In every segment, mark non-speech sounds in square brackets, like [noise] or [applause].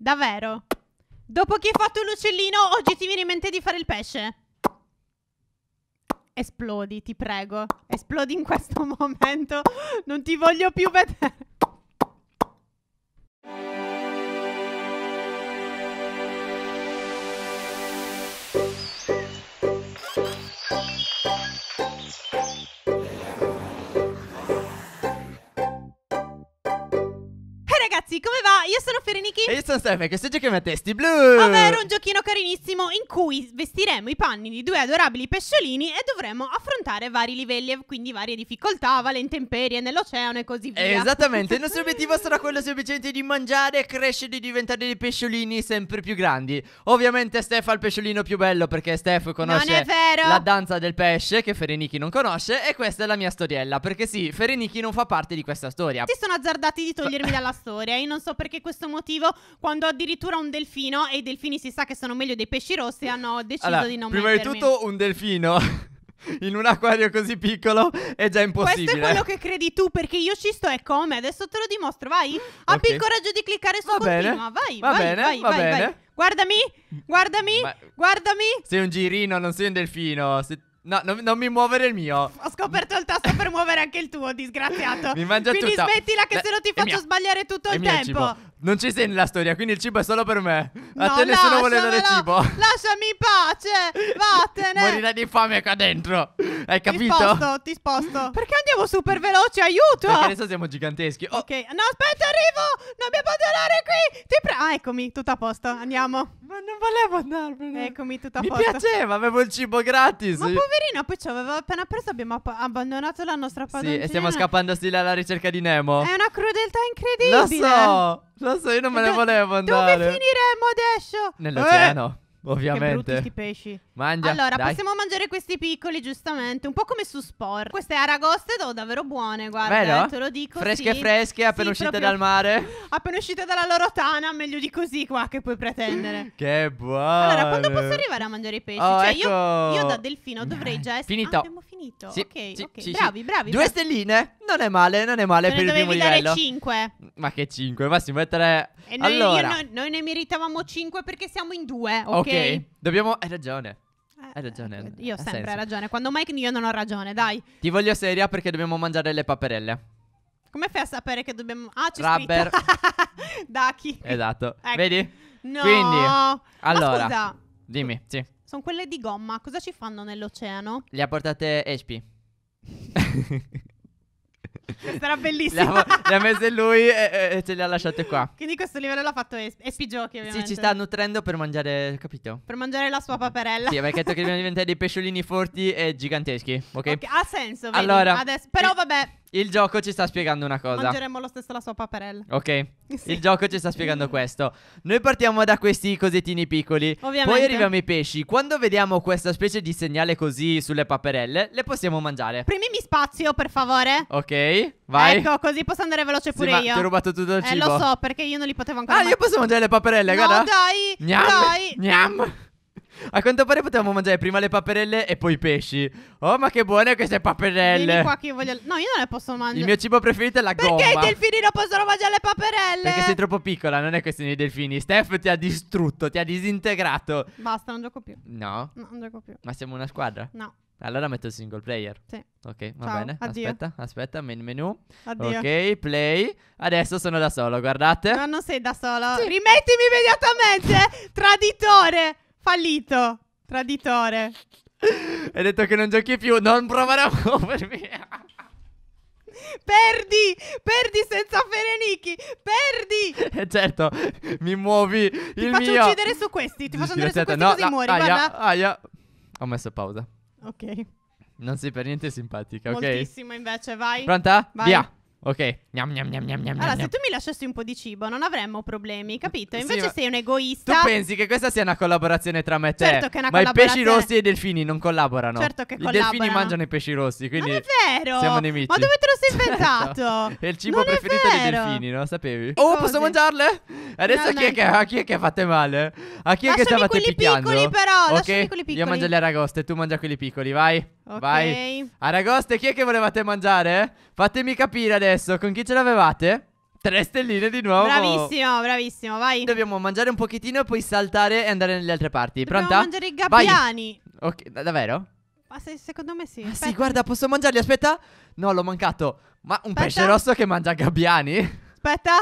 Davvero? Dopo che hai fatto l'uccellino, oggi ti viene in mente di fare il pesce? Esplodi, ti prego. Esplodi in questo [laughs] momento. Non ti voglio più vedere. ragazzi, come va? Io sono Fereniki. E io sono Stefano, e questo giochiamo a testi blu. Ovvero un giochino carinissimo in cui vestiremo i panni di due adorabili pesciolini e dovremo affrontare vari livelli, quindi varie difficoltà, vale intemperie nell'oceano e così via. Esattamente, il nostro [laughs] obiettivo sarà quello semplicemente di mangiare, crescere e diventare dei pesciolini sempre più grandi. Ovviamente Stef ha il pesciolino più bello perché Stef conosce la danza del pesce che Fereniki non conosce e questa è la mia storiella perché sì, Fereniki non fa parte di questa storia. Si sono azzardati di togliermi dalla storia, non so perché questo motivo, quando addirittura un delfino, e i delfini si sa che sono meglio dei pesci rossi, hanno deciso allora, di non prima Prima di tutto un delfino [laughs] in un acquario così piccolo è già impossibile. Questo è quello che credi tu, perché io ci sto e come? Adesso te lo dimostro, vai. Abbi okay. il coraggio di cliccare su va bene. continua, bene. vai, va vai, bene, vai, va vai, bene. vai. Guardami, guardami, Ma... guardami. Sei un girino, non sei un delfino. Se No, non, non, mi muovere il mio. Ho scoperto il tasto per muovere anche il tuo, disgraziato. mi mangia Quindi tutta. smettila che da, se no ti faccio mia. sbagliare tutto è il tempo. Cibo. Non ci sei nella storia, quindi il cibo è solo per me. A no, te nessuno vuole dare cibo. Lasciami in pace, vattene. Morirà di fame qua dentro. Hai capito? Ti sposto, ti sposto. Perché andiamo super veloci? Aiuto! Perché adesso siamo giganteschi. Oh. Ok, no, aspetta, arrivo. Non mi abbandonare qui. Ti prego. Ah, eccomi, tutto a posto. Andiamo. Ma non volevo andarmene. Eccomi, tutto a mi posto. Mi piaceva, avevo il cibo gratis. Ma poverina, poi ci aveva appena preso. Abbiamo abbandonato la nostra padroncinella. Sì, e stiamo scappando stile alla ricerca di Nemo. È una crudeltà incredibile. Lo so. Lo so, io non me ne volevo andare. Dove finiremo adesso? Nell'oceano, eh. ovviamente. Che brutti sti pesci. Mangia. Allora, dai. possiamo mangiare questi piccoli, giustamente. Un po' come su Sport. Queste aragoste sono davvero buone, guarda. Vero? Eh, te lo dico. Fresche, sì. fresche, appena sì, uscite dal mare. [laughs] Appena uscite dalla loro tana, meglio di così qua che puoi pretendere. [laughs] che buono. Allora, quando posso arrivare a mangiare i pesci? Oh, cioè, ecco. io, io, da delfino dovrei già essere. Finito. Ah, abbiamo finito. Sì, ok, sì, ok. Sì, bravi, bravi. Due bravi. stelline. Non è male, non è male non per il primo livello. 5. Ma che 5? Massimo è E noi, allora. no, noi ne meritavamo 5 perché siamo in due. ok? Ok, dobbiamo... Hai ragione. Eh, Hai ragione. Eh, io ho sempre senso. ragione. Quando Mike, io non ho ragione, dai. Ti voglio seria perché dobbiamo mangiare le paperelle. Come fai a sapere che dobbiamo. Ah, c'è Rubber. [laughs] Daki. Esatto. [laughs] Ecco. Vedi? No. Quindi, allora. Scusa, dimmi, sì. Sono quelle di gomma. Cosa ci fanno nell'oceano? Le ha portate HP. [laughs] Cioè, sarà bellissimo. Le ha messe lui e, e, ce le ha lasciate qua. Quindi questo livello l'ha fatto Espi Giochi, ovviamente. Sì, ci sta nutrendo per mangiare, capito? Per mangiare la sua paperella. Sì, perché detto che dobbiamo diventare dei pesciolini forti e giganteschi, ok? okay ha senso, vedi? Allora, Adesso, però eh, vabbè, il gioco ci sta spiegando una cosa. Mangeremo lo stesso la sua paperella. Ok. [laughs] Sì. Il gioco ci sta spiegando [laughs] questo. Noi partiamo da questi cosettini piccoli. Ovviamente. Poi arriviamo ai pesci. Quando vediamo questa specie di segnale così sulle paperelle, le possiamo mangiare. Primimi spazio, per favore. Ok. Vai. Ecco, così posso andare veloce pure sì, ma io. Ti ho rubato tutto il cibo. Eh, lo so, perché io non li potevo ancora. Ah, mangiare. io posso mangiare le paperelle, no, guarda. dai. Gnam. Dai. Gnam. A quanto pare potevamo mangiare prima le paperelle e poi i pesci. Oh, ma che buone queste paperelle! Vieni qua che io voglio... No, io non le posso mangiare. Il mio cibo preferito è la gomma. Perché i delfini non possono mangiare le paperelle? Perché sei troppo piccola, non è questione dei delfini. Steph ti ha distrutto, ti ha disintegrato. Basta, non gioco più. No? No, non gioco più. Ma siamo una squadra? No. Allora metto il single player. Sì. Ok, va Ciao, bene. Addio. Aspetta, aspetta, main menu. Addio. Ok, play. Adesso sono da solo, guardate. Ma non sei da solo. Sì. Rimettimi immediatamente, eh. traditore. Fallito. Traditore. Hai detto che non giochi più. Non provare a muovermi. Perdi! Perdi senza Ferenichi! Perdi! Eh certo, mi muovi ti il mio... Ti faccio uccidere su questi, ti faccio andare su questi no, così no, muori, aia, guarda. Aia. Ho messo pausa. Ok. Non sei per niente simpatica, Moltissimo, ok? Moltissimo invece, vai. Pronta? Vai. Via. Ok, gnam gnam gnam gnam gnam. Allora, gnam. se tu mi lasciassi un po' di cibo non avremmo problemi, capito? Invece sì, sei un egoista. Tu pensi che questa sia una collaborazione tra me e te? Certo che è una ma collaborazione. Ma i pesci rossi e i delfini non collaborano. Certo che I collaborano. I delfini mangiano i pesci rossi, quindi ma è vero. Siamo nemici. Ma dove te lo sei [laughs] certo. inventato? Certo. È il cibo non preferito dei delfini, non lo sapevi? Oh, Cose. posso mangiarle? Adesso no, chi, è che, a chi è che fate male? A chi è lasciami che stavate picchiando? Lasciami quelli piccoli però, okay? lasciami quelli piccoli. Io mangio le aragoste, tu mangia quelli piccoli, vai. Ok. Vai. Aragoste, chi è che volevate mangiare? Fatemi capire adesso, con chi ce l'avevate? Tre stelline di nuovo. Bravissimo, bravissimo, vai. Dobbiamo mangiare un pochettino e poi saltare e andare nelle altre parti. Dobbiamo Pronta? mangiare i gabbiani. Ok, da davvero? Ma se, secondo me sì. Ah, sì, guarda, posso mangiarli, aspetta. No, l'ho mancato. Ma un aspetta. pesce rosso che mangia gabbiani? Aspetta.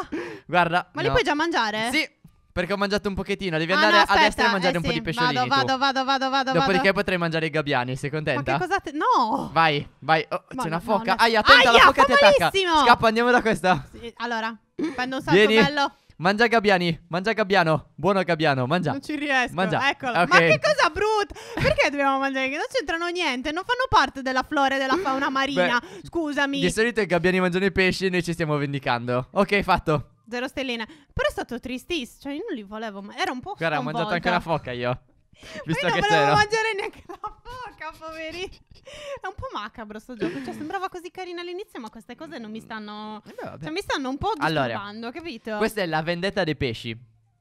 guarda. Ma no. li puoi già mangiare? Sì. Perché ho mangiato un pochettino. Devi ah, andare no, a destra e mangiare eh, un sì. po' di pesciolini. Vado, vado, vado, vado, vado. Dopodiché vado. potrei mangiare i gabbiani. Sei contenta? Ma che cosa te... No! Vai, vai. Oh, c'è una foca. No, Aia, attenta, Aia, la foca ti attacca. Scappa, andiamo da questa. Sì, allora, prendo un salto Vieni. bello. Mangia Gabbiani, mangia Gabbiano, buono Gabbiano, mangia. Non ci riesco, mangia. eccolo. Okay. Ma che cosa brutta! Perché dobbiamo mangiare? Che non c'entrano niente, non fanno parte della flora e della fauna marina. Beh, Scusami. Di solito i gabbiani mangiano i pesci e noi ci stiamo vendicando. Ok, fatto zero stellina. Però è stato tristissimo, cioè io non li volevo, ma era un po' Guarda, ho mangiato anche la foca io. [laughs] Visto io che non volevo c'ero. mangiare neanche la foca, poverino. È un po' macabro sto gioco, cioè sembrava così carino all'inizio, ma queste cose non mi stanno eh cioè mi stanno un po' disturbando, allora, capito? Questa è la vendetta dei pesci.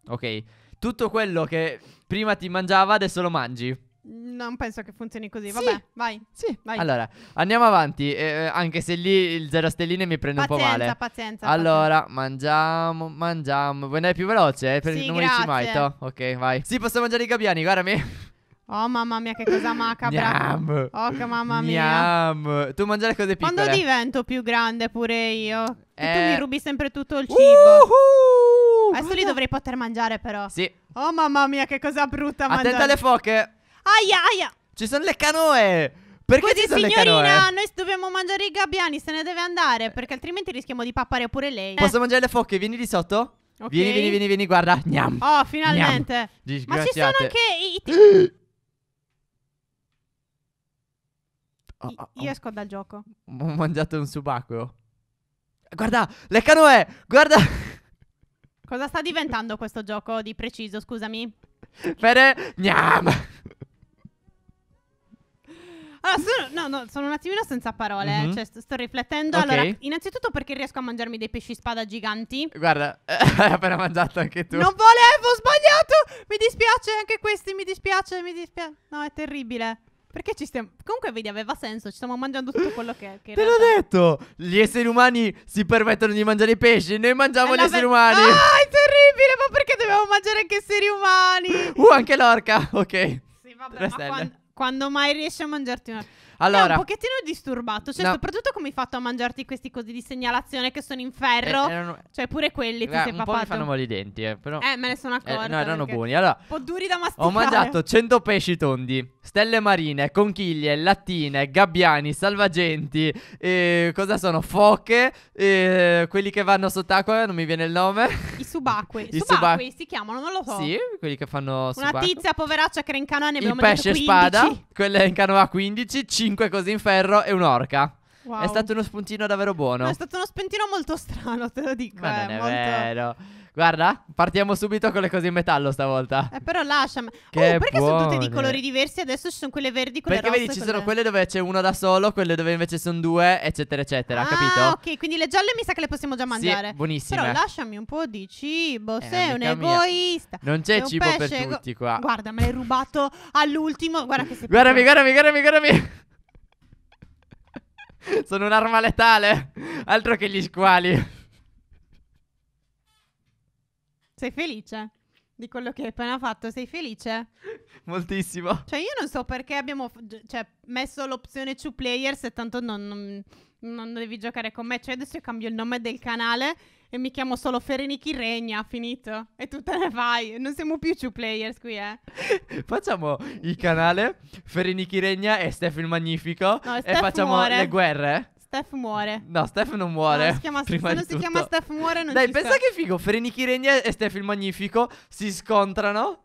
Ok. Tutto quello che prima ti mangiava adesso lo mangi non penso che funzioni così. Vabbè, sì. vai. Sì, vai. Allora, andiamo avanti. Eh, eh, anche se lì il zero stelline mi prende pazienza, un po' male. Pazienza, allora, pazienza. mangiamo, mangiamo. Vuoi andare più veloce? Eh? Perché sì, non grazie. mi mai. To. Ok, vai. Sì, posso mangiare i gabbiani, guardami. Oh mamma mia che cosa macabra Miam. Oh che mamma mia Niam. Tu le cose piccole Quando divento più grande pure io eh. tu mi eh. rubi sempre tutto il cibo uh-huh. Adesso li dovrei poter mangiare però Sì Oh mamma mia che cosa brutta mangiare Attenta alle foche Aia, aia. Ci sono le canoe. Perché Così, ci sono signorina, le canoe? noi dobbiamo mangiare i gabbiani, se ne deve andare, perché altrimenti rischiamo di pappare pure lei. Posso mangiare le foche? Vieni di sotto? Okay. Vieni, vieni, vieni, vieni, guarda. Gnam. Oh, finalmente. Gnam. Ma ci sono anche i... T- oh, oh, oh. Io esco dal gioco. Ho mangiato un subacqueo. Guarda, le canoe! Guarda! Cosa sta diventando questo gioco di preciso, scusami? Fede, gnam! sono, no, no, sono un attimino senza parole. Mm-hmm. Cioè, sto, sto riflettendo. Okay. Allora, innanzitutto perché riesco a mangiarmi dei pesci spada giganti. Guarda, [laughs] hai appena mangiato anche tu. Non volevo, ho sbagliato. Mi dispiace anche questi, mi dispiace, mi dispiace. No, è terribile. Perché ci stiamo. Comunque, vedi, aveva senso. Ci stiamo mangiando tutto quello che. che Te l'ho detto! Gli esseri umani si permettono di mangiare i pesci. Noi mangiamo eh, gli esseri ver- umani. Ah, è terribile! Ma perché dobbiamo mangiare anche esseri umani? Uh, anche l'orca. Ok. Sì, vabbè. Ma quando... Quando mai riesci a mangiarti una... Allora, è un pochettino disturbato, cioè, no. soprattutto come hai fatto a mangiarti questi cosi di segnalazione che sono in ferro, eh, erano... cioè pure quelli ti eh, sei un papato. po' mi fanno male i denti, eh, però... Eh, me ne sono accorto. Eh, no, erano buoni. Allora, un po' duri da masticare. Ho mangiato 100 pesci tondi, stelle marine, conchiglie, lattine, gabbiani, salvagenti, eh, cosa sono? Foche, eh, quelli che vanno sott'acqua, non mi viene il nome. I subacquei. [laughs] I subacquei si chiamano, non lo so. Sì, quelli che fanno Una subacqua. tizia poveraccia che era in canoa ne abbiamo Il pesce spada, quella in canoa 15, 5 cose in ferro e un'orca. Wow. È stato uno spuntino davvero buono. No, è stato uno spuntino molto strano, te lo dico. Ma eh, non è molto... vero. Guarda, partiamo subito con le cose in metallo stavolta. Eh, però lasciami. Che oh, perché buone. sono tutte di colori diversi? Adesso ci sono quelle verdi, quelle perché rosse. Perché vedi, ci sono quelle dove c'è uno da solo, quelle dove invece sono due, eccetera, eccetera. Ah, capito? Ok, quindi le gialle mi sa che le possiamo già mangiare. Sì, buonissime. Però lasciami un po' di cibo. Eh, sei un egoista. Mia. Non c'è cibo pesce, per tutti qua. Guarda, me l'hai rubato all'ultimo. Guarda che sei. Guardami, guardami, guardami, guardami. Sono un'arma letale. Altro che gli squali. Sei felice di quello che hai appena fatto? Sei felice? Moltissimo. Cioè, io non so perché abbiamo cioè, messo l'opzione 2 players E tanto non, non, non devi giocare con me. Cioè, adesso io cambio il nome del canale e mi chiamo solo Ferenichi Regna, finito. E tu te ne vai, non siamo più two players qui, eh. [laughs] facciamo il canale Ferenichi Regna e Steph il Magnifico no, Steph e facciamo muore. le guerre. Steph muore. No, Steph non muore. No, si chiama, se non si chiama Steph muore non Dai, pensa sta. che figo, Ferenichi Regna e Steph il Magnifico si scontrano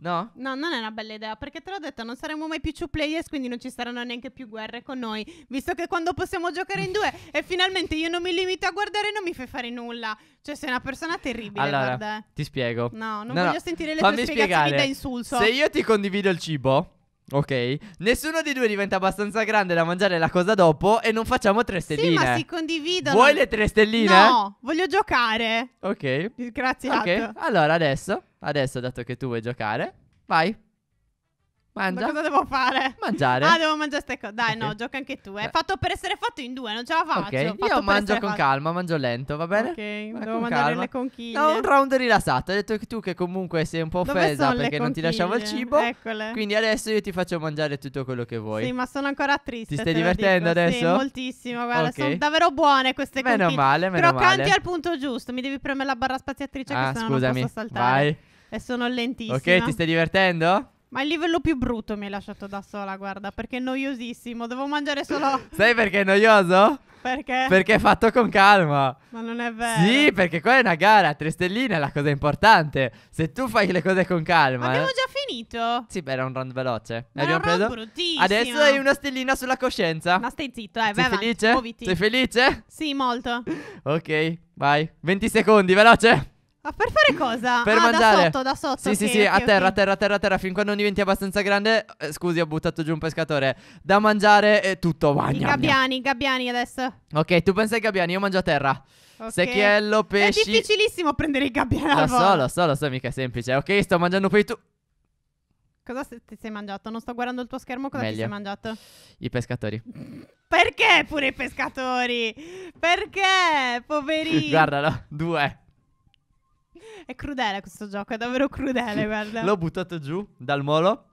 No? No, non è una bella idea, perché te l'ho detto, non saremo mai più two players, quindi non ci saranno neanche più guerre con noi, visto che quando possiamo giocare in due [laughs] e finalmente io non mi limito a guardare non mi fai fare nulla. Cioè, sei una persona terribile, allora, guarda. Eh. Ti spiego. No, non no, voglio no. sentire le Fammi tue spiegazioni spiegare. da insulso. Se io ti condivido il cibo, Ok, nessuno di due diventa abbastanza grande da mangiare la cosa dopo e non facciamo tre stelline. Sì, ma si condividono. Vuoi le tre stelline? No, voglio giocare. Ok. Grazie. Ok, allora adesso Adesso, dato che tu vuoi giocare, vai. Mangia. Ma cosa devo fare? Mangiare. Ah, devo mangiare ste cose. Dai, okay. no, gioca anche tu. È eh. fatto per essere fatto in due, non ce la faccio. Ok, fatto io mangio con fatto. calma, mangio lento, va bene? Ok, Ma devo mangiare calma. le conchiglie. No, un round rilassato. Hai detto che tu che comunque sei un po' offesa perché non ti lasciavo il cibo. Eccole. Quindi adesso io ti faccio mangiare tutto quello che vuoi. Sì, ma sono ancora triste. Ti stai divertendo adesso? Sì, moltissimo. Guarda, okay. sono davvero buone queste meno Male, meno Crocanti male, Croccanti al punto giusto. Mi devi premere la barra spaziatrice ah, che sennò scusami. non posso saltare. Vai. E sono lentissima. Ok, ti stai divertendo? Ma il livello più brutto mi hai lasciato da sola, guarda, perché è noiosissimo. Devo mangiare solo. [laughs] Sai perché è noioso? Perché? Perché è fatto con calma. Ma non è vero. Sì, perché qua è una gara. Tre stelline è la cosa importante. Se tu fai le cose con calma. Ma eh. abbiamo già finito. Sì, beh, era un round veloce. Ma abbiamo era round preso... bruttissimo. Adesso hai una stellina sulla coscienza. Ma stai zitto, eh. Sei vai felice? Avanti, Sei felice? Sì, molto. [laughs] ok, vai. 20 secondi, veloce. Ma per fare cosa? Per ah, mangiare. da sotto, da sotto. Sì, okay, sì, sì, okay, a terra, okay. a terra, a terra, terra, finché non diventi abbastanza grande. Eh, scusi, ho buttato giù un pescatore. Da mangiare e tutto, bagna. I gabbiani, i gabbiani adesso. Ok, tu pensa ai gabbiani, io mangio a terra. Okay. Secchiello, pesci. È difficilissimo prendere i gabbiani. Lo so, lo so, lo so, mica è semplice. Ok, sto mangiando poi tu. Cosa ti sei mangiato? Non sto guardando il tuo schermo, cosa Meglio. ti sei mangiato? I pescatori. Perché pure i pescatori? Perché? Poverino. [laughs] Guardalo, due. È crudele questo gioco, è davvero crudele, guarda. L'ho buttato giù dal molo.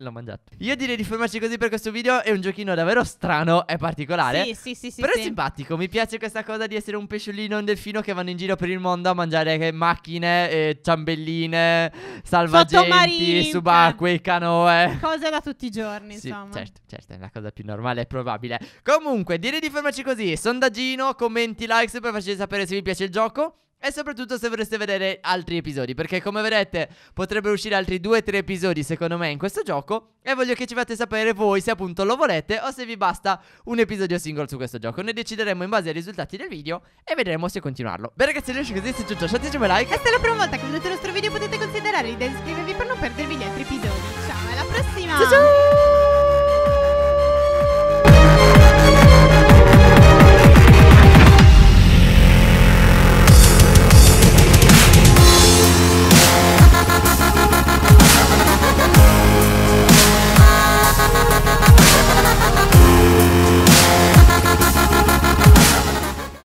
L'ho mangiato. Io direi di fermarci così per questo video. È un giochino davvero strano e particolare. Sì, sì, sì. sì però sì. è simpatico. Mi piace questa cosa di essere un pesciolino e un delfino che vanno in giro per il mondo a mangiare macchine, eh, ciambelline, salvagenti, subacquei, canoe. Cose da tutti i giorni, sì, insomma. Certo, certo. È la cosa più normale e probabile. Comunque, direi di fermarci così. Sondaggino, commenti, likes per farci sapere se vi piace il gioco. E soprattutto se vorreste vedere altri episodi Perché come vedete potrebbero uscire altri 2-3 episodi secondo me in questo gioco E voglio che ci fate sapere voi se appunto lo volete O se vi basta un episodio singolo su questo gioco Ne decideremo in base ai risultati del video E vedremo se continuarlo Beh ragazzi riesci così è tutto lasciateci un like E se è la prima volta che vedete il nostro video potete considerare di iscrivervi per non perdervi gli altri episodi Ciao alla prossima Ciao ciao